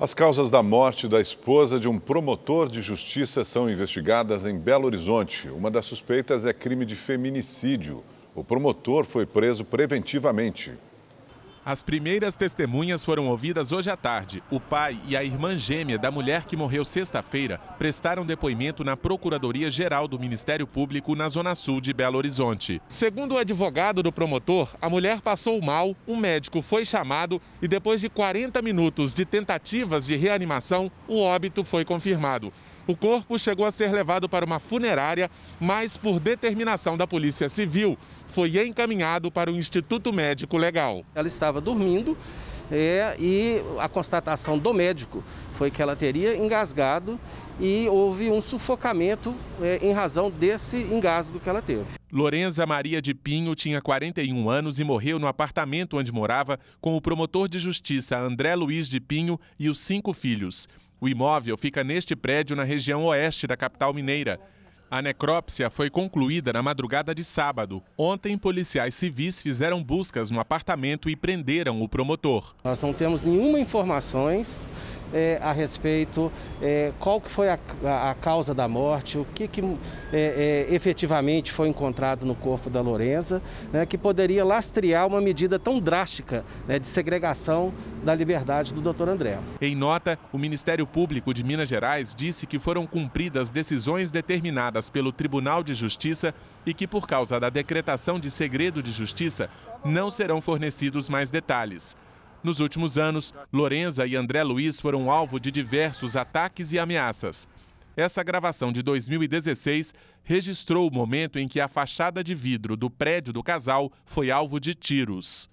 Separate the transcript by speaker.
Speaker 1: As causas da morte da esposa de um promotor de justiça são investigadas em Belo Horizonte. Uma das suspeitas é crime de feminicídio. O promotor foi preso preventivamente.
Speaker 2: As primeiras testemunhas foram ouvidas hoje à tarde. O pai e a irmã gêmea da mulher que morreu sexta-feira prestaram depoimento na Procuradoria-Geral do Ministério Público na Zona Sul de Belo Horizonte. Segundo o advogado do promotor, a mulher passou mal, um médico foi chamado e depois de 40 minutos de tentativas de reanimação, o óbito foi confirmado. O corpo chegou a ser levado para uma funerária, mas por determinação da Polícia Civil, foi
Speaker 3: encaminhado para o Instituto Médico Legal. Ela estava dormindo é, e a constatação do médico foi que ela teria engasgado e houve um sufocamento é, em razão desse engasgo que ela teve.
Speaker 2: Lorenza Maria de Pinho tinha 41 anos e morreu no apartamento onde morava com o promotor de justiça André Luiz de Pinho e os cinco filhos. O imóvel fica neste prédio na região oeste da capital mineira. A necrópsia foi concluída na madrugada de sábado. Ontem, policiais civis fizeram buscas no apartamento e prenderam o promotor.
Speaker 3: Nós não temos nenhuma informações é, a respeito, é, qual que foi a, a, causa da morte, o que, que é, é, efetivamente foi encontrado no corpo da Lorenza, né, que poderia lastrear uma medida tão drástica né, de segregação da liberdade do doutor André.
Speaker 2: Em nota, o Ministério Público de Minas Gerais disse que foram cumpridas decisões determinadas pelo Tribunal de Justiça e que, por causa da decretação de segredo de justiça, não serão fornecidos mais detalhes. Nos últimos anos, Lorenza e André Luiz foram alvo de diversos ataques e ameaças. Essa gravação de 2016 registrou o momento em que a fachada de vidro do prédio do casal foi alvo de tiros.